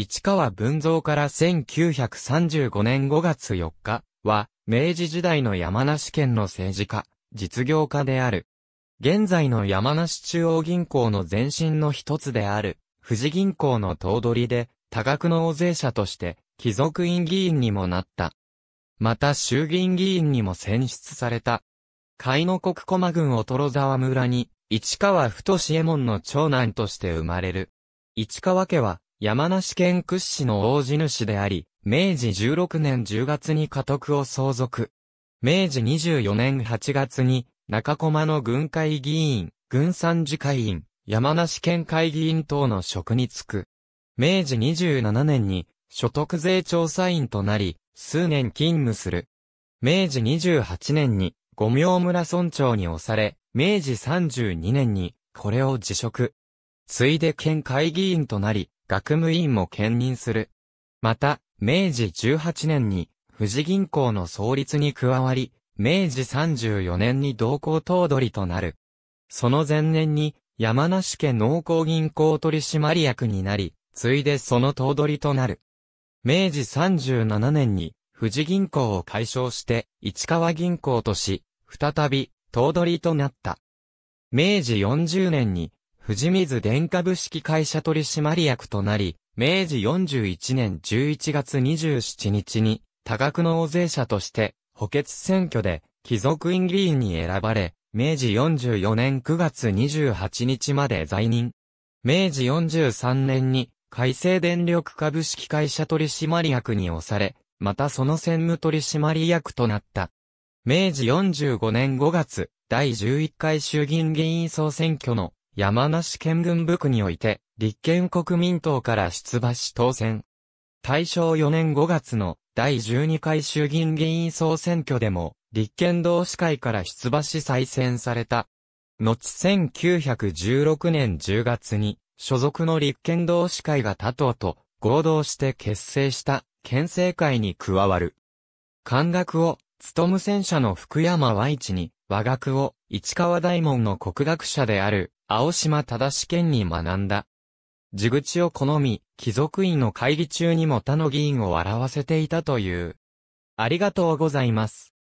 市川文蔵から1935年5月4日は、明治時代の山梨県の政治家、実業家である。現在の山梨中央銀行の前身の一つである、富士銀行の頭取で、多額の大税者として、貴族院議員にもなった。また衆議院議員にも選出された。海の国駒郡乙沢村に、市川太志右衛門の長男として生まれる。市川家は、山梨県屈指の大地主であり、明治16年10月に家督を相続。明治24年8月に、中駒の軍会議員、軍参事会員、山梨県会議員等の職に就く。明治27年に、所得税調査員となり、数年勤務する。明治28年に、五明村村長に押され、明治32年に、これを辞職。ついで県会議員となり、学務委員も兼任する。また、明治18年に、富士銀行の創立に加わり、明治34年に同行頭取となる。その前年に、山梨県農工銀行取締役になり、ついでその頭取となる。明治37年に、富士銀行を解消して、市川銀行とし、再び、頭取となった。明治40年に、藤水電化式会社取締役となり、明治41年11月27日に、多額の大税者として、補欠選挙で、貴族院議員に選ばれ、明治44年9月28日まで在任。明治43年に、改正電力株式会社取締役に押され、またその専務取締役となった。明治45年5月、第11回衆議院議員総選挙の山梨県軍部区において、立憲国民党から出馬し当選。大正4年5月の第12回衆議院議員総選挙でも、立憲同志会から出馬し再選された。後1916年10月に、所属の立憲同志会が他党と合同して結成した県政会に加わる。漢学を、務む戦車の福山和一に、和学を、市川大門の国学者である、青島正県に学んだ。地口を好み、貴族院の会議中にも他の議員を笑わせていたという。ありがとうございます。